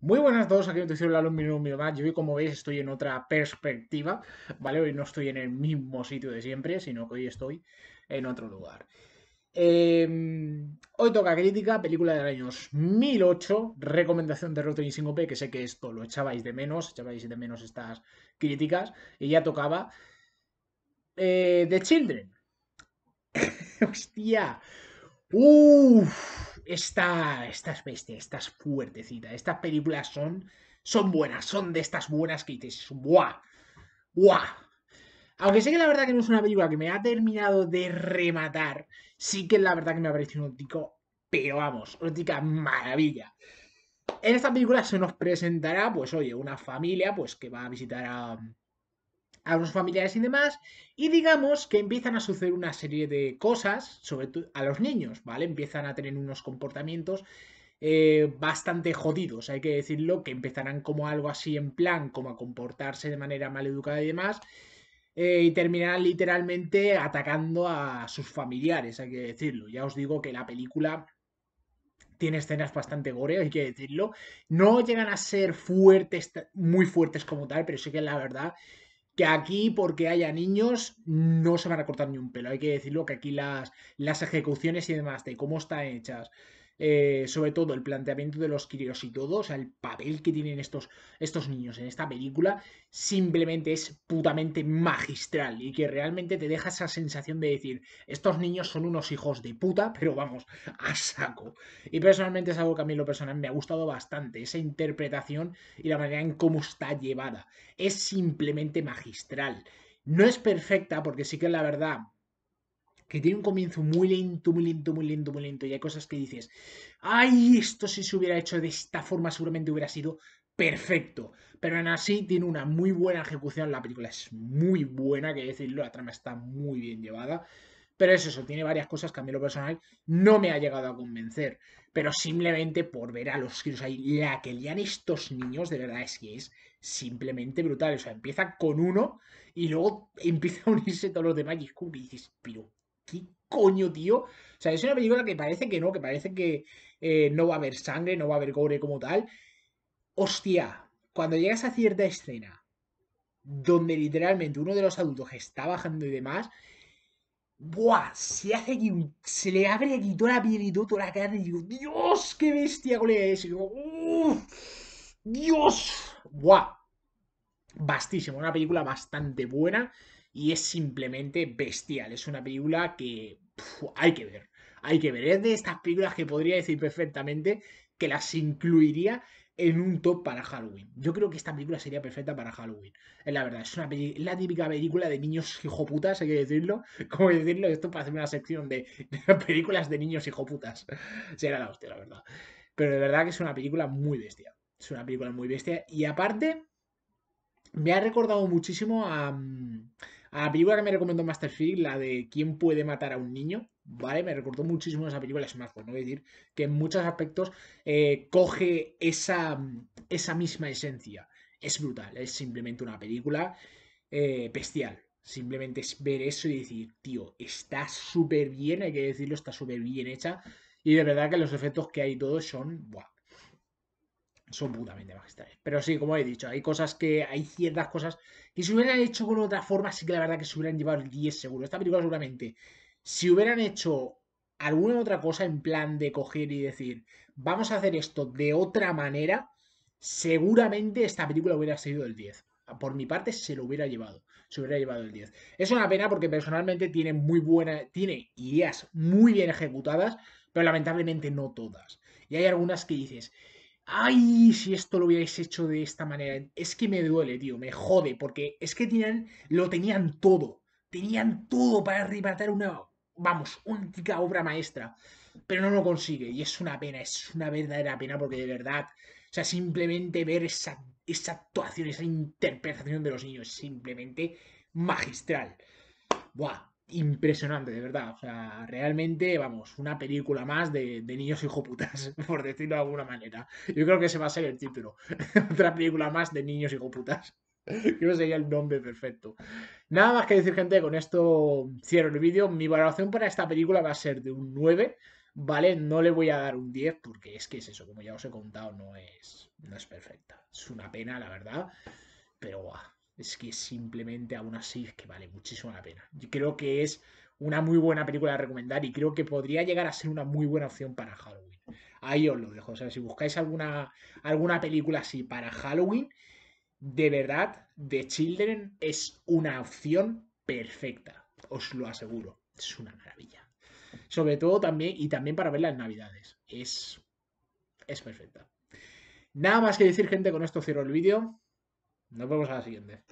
Muy buenas a todos, aquí en Nutrición Lalo, un minuto más. Yo hoy, como veis, estoy en otra perspectiva, ¿vale? Hoy no estoy en el mismo sitio de siempre, sino que hoy estoy en otro lugar. Em, hoy toca crítica, película del año 1008, recomendación de Rotten y p que sé que esto lo echabais de menos, echabais de menos estas críticas, y ya tocaba. Eh, The Children. ¡Hostia! ¡Uff! esta, esta es bestia, esta es fuertecita. Estas películas son, son buenas, son de estas buenas que dices, ¡buah! ¡buah! Aunque sé que la verdad que no es una película que me ha terminado de rematar, sí que la verdad que me ha parecido un óptico. pero vamos, óptica maravilla. En esta película se nos presentará, pues oye, una familia pues que va a visitar a, a los familiares y demás, y digamos que empiezan a suceder una serie de cosas, sobre todo a los niños, ¿vale? Empiezan a tener unos comportamientos eh, bastante jodidos, hay que decirlo, que empezarán como algo así en plan, como a comportarse de manera maleducada y demás, eh, y terminarán literalmente atacando a sus familiares, hay que decirlo. Ya os digo que la película tiene escenas bastante gore, hay que decirlo. No llegan a ser fuertes, muy fuertes como tal, pero sí que la verdad que aquí, porque haya niños, no se van a cortar ni un pelo. Hay que decirlo que aquí las, las ejecuciones y demás, de cómo están hechas, eh, sobre todo el planteamiento de los críos y todo, o sea, el papel que tienen estos, estos niños en esta película, simplemente es putamente magistral y que realmente te deja esa sensación de decir, estos niños son unos hijos de puta, pero vamos, a saco. Y personalmente es algo que a mí lo personal me ha gustado bastante, esa interpretación y la manera en cómo está llevada. Es simplemente magistral. No es perfecta, porque sí que la verdad, que tiene un comienzo muy lento, muy lento, muy lento, muy lento, y hay cosas que dices, ay, esto si se hubiera hecho de esta forma seguramente hubiera sido perfecto. Pero aún así tiene una muy buena ejecución, la película es muy buena, que decirlo, la trama está muy bien llevada. Pero es eso, tiene varias cosas que a mí lo personal no me ha llegado a convencer. Pero simplemente por ver a los giros ahí, la que lían estos niños, de verdad es que es simplemente brutal. O sea, empieza con uno y luego empieza a unirse todos los demás y es como que dices, pero ¿qué coño, tío? O sea, es una película que parece que no, que parece que eh, no va a haber sangre, no va a haber gore como tal. Hostia, cuando llegas a cierta escena donde literalmente uno de los adultos está bajando y demás, ¡buah! Se hace aquí, se le abre aquí toda la piel y toda la cara y digo, ¡Dios, qué bestia, colega ¡Dios! ¡Buah! Bastísimo, una película bastante buena y es simplemente bestial. Es una película que hay que ver, hay que ver. Es de estas películas que podría decir perfectamente que las incluiría en un top para Halloween. Yo creo que esta película sería perfecta para Halloween. Es la verdad, es una la típica película de niños hijoputas, hay que decirlo. ¿Cómo decirlo? Esto para hacer una sección de, películas de niños hijoputas. Será la hostia, la verdad. Pero de verdad que es una película muy bestia. Es una película muy bestia. Y aparte, me ha recordado muchísimo a... Mm, la película que me recomendó Masterfield, la de ¿Quién puede matar a un niño? ¿Vale? Me recordó muchísimo esa película Smartphone, ¿no? Es decir, que en muchos aspectos eh, coge esa, esa misma esencia. Es brutal, es simplemente una película eh, bestial. Simplemente es ver eso y decir, tío, está súper bien, hay que decirlo, está súper bien hecha. Y de verdad que los efectos que hay todos son, buah, son putamente magistrales. Pero sí, como he dicho, hay cosas que, hay ciertas cosas que si hubieran hecho con otra forma, sí que la verdad que se hubieran llevado el 10 seguro. Esta película seguramente, si hubieran hecho alguna otra cosa en plan de coger y decir, vamos a hacer esto de otra manera, seguramente esta película hubiera sido el 10. Por mi parte, se lo hubiera llevado. Se hubiera llevado el 10. Es una pena porque personalmente tiene muy buena. Tiene ideas muy bien ejecutadas, pero lamentablemente no todas. Y hay algunas que dices ay, si esto lo hubierais hecho de esta manera, es que me duele, tío, me jode, porque es que tenían, lo tenían todo, tenían todo para arrebatar una, vamos, única obra maestra, pero no lo consigue, y es una pena, es una verdadera pena, porque de verdad, o sea, simplemente ver esa, esa actuación, esa interpretación de los niños, simplemente magistral. Buah, impresionante, de verdad. O sea, realmente, vamos, una película más de, de niños hijoputas, por decirlo de alguna manera. Yo creo que ese va a ser el título. Otra película más de niños hijoputas. Creo que sería el nombre perfecto. Nada más que decir, gente, con esto cierro el vídeo. Mi valoración para esta película va a ser de un 9, ¿vale? No le voy a dar un 10 porque es que es eso, como ya os he contado, no es, no es perfecta. Es una pena, la verdad, pero guau es que simplemente aún así es que vale muchísimo la pena. Yo creo que es una muy buena película a recomendar y creo que podría llegar a ser una muy buena opción para Halloween. Ahí os lo dejo. O sea, si buscáis alguna, alguna película así para Halloween, de verdad, The Children es una opción perfecta. Os lo aseguro. Es una maravilla. Sobre todo también, y también para ver las Navidades. Es, es perfecta. Nada más que decir, gente, con esto cierro el vídeo. Nos vamos a la siguiente.